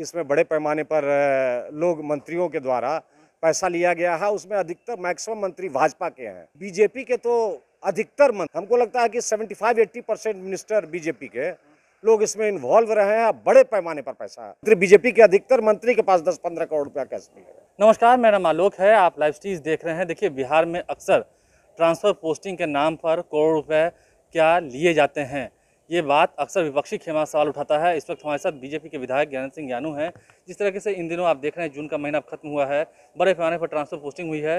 कि इसमें बड़े पैमाने पर लोग मंत्रियों के द्वारा पैसा लिया गया है उसमें अधिकतर मैक्सिमम मंत्री भाजपा के हैं बीजेपी के तो अधिकतर मंत्री हमको लगता है कि 75-80 परसेंट मिनिस्टर बीजेपी के लोग इसमें इन्वॉल्व रहे हैं बड़े पैमाने पर पैसा है बीजेपी के अधिकतर मंत्री के पास दस पंद्रह करोड़ रुपया कैश मिलेगा नमस्कार मेरा आलोक है आप लाइव स्टीज देख रहे हैं देखिए बिहार में अक्सर ट्रांसफर पोस्टिंग के नाम पर करोड़ रुपए क्या लिए जाते हैं ये बात अक्सर विपक्षी खेमा सवाल उठाता है इस वक्त हमारे साथ बीजेपी के विधायक ज्ञान सिंह ज्ञानू हैं जिस तरीके से इन दिनों आप देख रहे हैं जून का महीना खत्म हुआ है बड़े पैमाने पर ट्रांसफर पोस्टिंग हुई है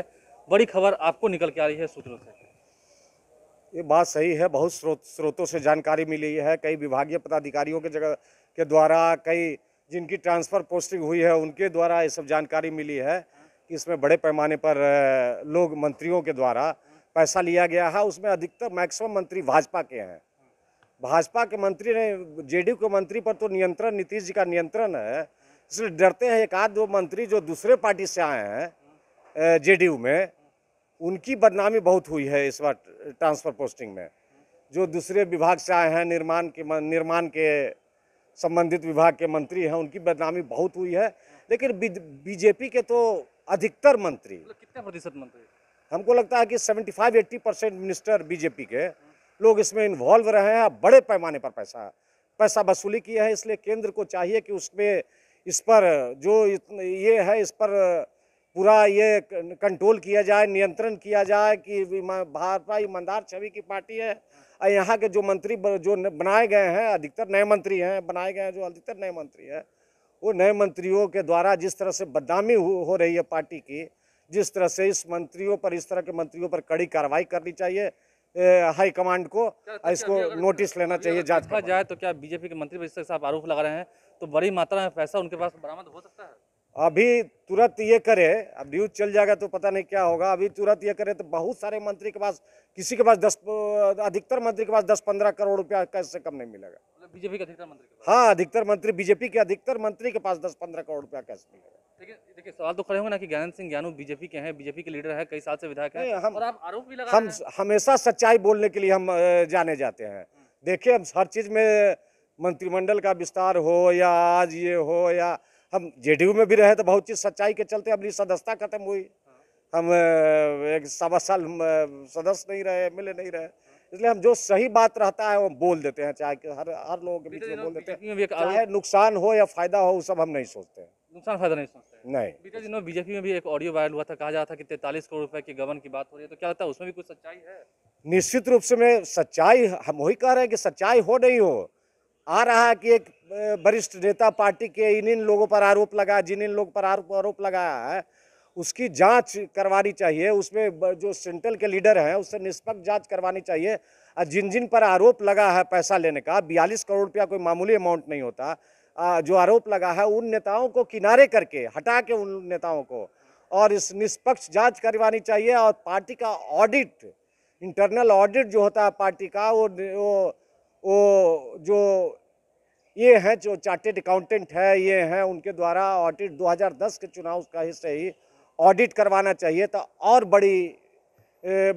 बड़ी खबर आपको निकल के आ रही है सूत्रों से ये बात सही है बहुत स्रोत स्रोतों से जानकारी मिली है कई विभागीय पदाधिकारियों के जगह के द्वारा कई जिनकी ट्रांसफ़र पोस्टिंग हुई है उनके द्वारा ये सब जानकारी मिली है कि इसमें बड़े पैमाने पर लोग मंत्रियों के द्वारा पैसा लिया गया है उसमें अधिकतर मैक्सिमम मंत्री भाजपा के हैं भाजपा के मंत्री ने जेडीयू के मंत्री पर तो नियंत्रण नीतीश जी का नियंत्रण है इसलिए डरते हैं एक आध दो मंत्री जो दूसरे पार्टी से आए हैं जेडीयू में उनकी बदनामी बहुत हुई है इस बार ट्रांसफर पोस्टिंग में जो दूसरे विभाग से आए हैं निर्माण के निर्माण के संबंधित विभाग के मंत्री हैं उनकी बदनामी बहुत हुई है लेकिन बीजेपी के तो अधिकतर मंत्री मतलब कितने प्रतिशत मंत्री हमको लगता है कि 75-80 परसेंट मिनिस्टर बीजेपी के लोग इसमें इन्वॉल्व रहे हैं बड़े पैमाने पर पैसा पैसा वसूली किया है इसलिए केंद्र को चाहिए कि उसमें इस पर जो ये है इस पर पूरा ये कंट्रोल किया जाए नियंत्रण किया जाए कि भाजपा ईमानदार छवि की पार्टी है और यहाँ के जो मंत्री जो बनाए गए हैं अधिकतर नए मंत्री हैं बनाए गए हैं जो अधिकतर नए मंत्री हैं वो नए मंत्रियों के द्वारा जिस तरह से बदनामी हो रही है पार्टी की जिस तरह से इस मंत्रियों पर इस तरह के मंत्रियों पर कड़ी कार्रवाई करनी चाहिए हाई कमांड को तो इसको नोटिस लेना चाहिए जांच जाए तो क्या बीजेपी के मंत्री साहब आरोप लगा रहे हैं तो बड़ी मात्रा में पैसा उनके पास बरामद हो सकता है अभी तुरंत ये करे अब न्यूज चल जाएगा तो पता नहीं क्या होगा अभी तुरंत ये करे तो बहुत सारे मंत्री के पास किसी के पास दस अधिकतर मंत्री के पास दस पंद्रह करोड़ रुपया कैसे कम नहीं मिलेगा मतलब बीजेपी के अधिकतर मंत्री हाँ अधिकतर मंत्री बीजेपी के अधिकतर मंत्री के पास दस पंद्रह करोड़ रुपया कैसे मिलेगा देखिए देखिए सवाल तो खड़े होंगे ना कि ज्ञान सिंह ज्ञानू बीजेपी के हैं बीजेपी के लीडर है कई साल से विधायक है हम और आप आरोप भी लगा हम हमेशा सच्चाई बोलने के लिए हम जाने जाते हैं देखिए हम हर चीज में मंत्रिमंडल का विस्तार हो या आज ये हो या हम जेडीयू में भी रहे तो बहुत चीज़ सच्चाई के चलते अपनी सदस्यता खत्म हुई हम एक सवा साल सदस्य नहीं रहे मिले नहीं रहे इसलिए हम जो सही बात रहता है वो बोल देते हैं चाहे हर हर लोगों के बीच में बोल देते हैं चाहे नुकसान हो या फायदा हो सब हम नहीं सोचते हैं नुकसान फायदा नहीं सोचते नहीं बीते दिनों बीजेपी में भी एक ऑडियो वायरल हुआ था कहा जाता था कि तैतालीस करोड़ रुपए की गबन की बात हो रही है तो क्या होता है उसमें भी कुछ सच्चाई है निश्चित रूप से मैं सच्चाई हम वही कह रहे हैं कि सच्चाई हो नहीं हो आ रहा है कि एक वरिष्ठ नेता पार्टी के इन इन लोगों पर आरोप लगा जिन इन लोगों पर आरोप आरोप लगाया है उसकी जांच करवानी चाहिए उसमें जो सेंट्रल के लीडर हैं उससे निष्पक्ष जांच करवानी चाहिए और जिन जिन पर आरोप लगा है पैसा लेने का बयालीस करोड़ रुपया कोई मामूली अमाउंट नहीं होता जो आरोप लगा है उन नेताओं को किनारे करके हटा के उन नेताओं को और इस निष्पक्ष जाँच करवानी चाहिए और पार्टी का ऑडिट इंटरनल ऑडिट जो होता है पार्टी का वो, वो वो जो ये हैं जो चार्टेड अकाउंटेंट है ये हैं उनके द्वारा ऑडिट 2010 के चुनाव का ही ऑडिट करवाना चाहिए तो और बड़ी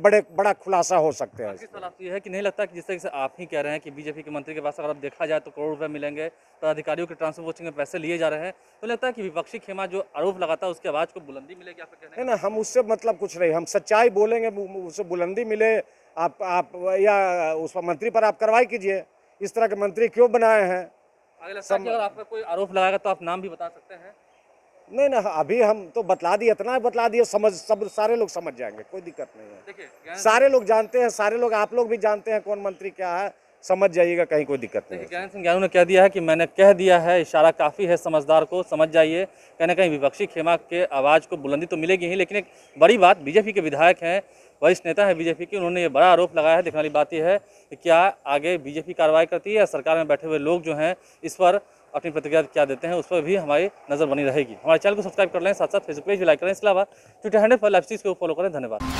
बड़े बड़ा खुलासा हो सकते हैं सवाल है कि नहीं लगता कि जिस तरीके से आप ही कह रहे हैं कि बीजेपी के मंत्री के पास अगर आप देखा जाए तो करोड़ रुपए मिलेंगे पदाधिकारियों तो के ट्रांसफर वोचिंग में पैसे लिए जा रहे हैं तो लगता है कि विपक्षी खेमा जो आरोप लगाता है उसकी आवाज़ को बुलंदी मिलेगी आपको कहना है ना हम उससे मतलब कुछ नहीं हम सच्चाई बोलेंगे उससे बुलंदी मिले आप आप या उस पर मंत्री पर आप कार्रवाई कीजिए इस तरह के मंत्री क्यों बनाए हैं अगला सम... अगर आप पर कोई आरोप लगाएगा तो आप नाम भी बता सकते हैं नहीं ना अभी हम तो बतला दिए इतना बतला दिए समझ सब सारे लोग समझ जाएंगे कोई दिक्कत नहीं है सारे लोग जानते हैं सारे लोग आप लोग भी जानते हैं कौन मंत्री क्या है समझ जाइएगा कहीं कोई दिक्कत नहीं ज्ञान सिंह ज्ञानू ने कह दिया है कि मैंने कह दिया है इशारा काफ़ी है समझदार को समझ जाइए कहीं ना कहीं विपक्षी खेमा के आवाज़ को बुलंदी तो मिलेगी ही लेकिन एक बड़ी बात बीजेपी के विधायक हैं वरिष्ठ नेता हैं बीजेपी की उन्होंने ये बड़ा आरोप लगाया है देखने वाली बात यह है कि क्या आगे बीजेपी कार्रवाई करती है या सरकार में बैठे हुए लोग जो हैं इस पर अपनी प्रतिक्रिया क्या देते हैं उस पर भी हमारी नज़र बनी रहेगी हमारे चैनल को सब्सक्राइब कर लें साथ साथ फेसबुक पेज भी लाइक करें इसके अलावा ट्विटर हैंडल पर लाइफ को फॉलो करें धन्यवाद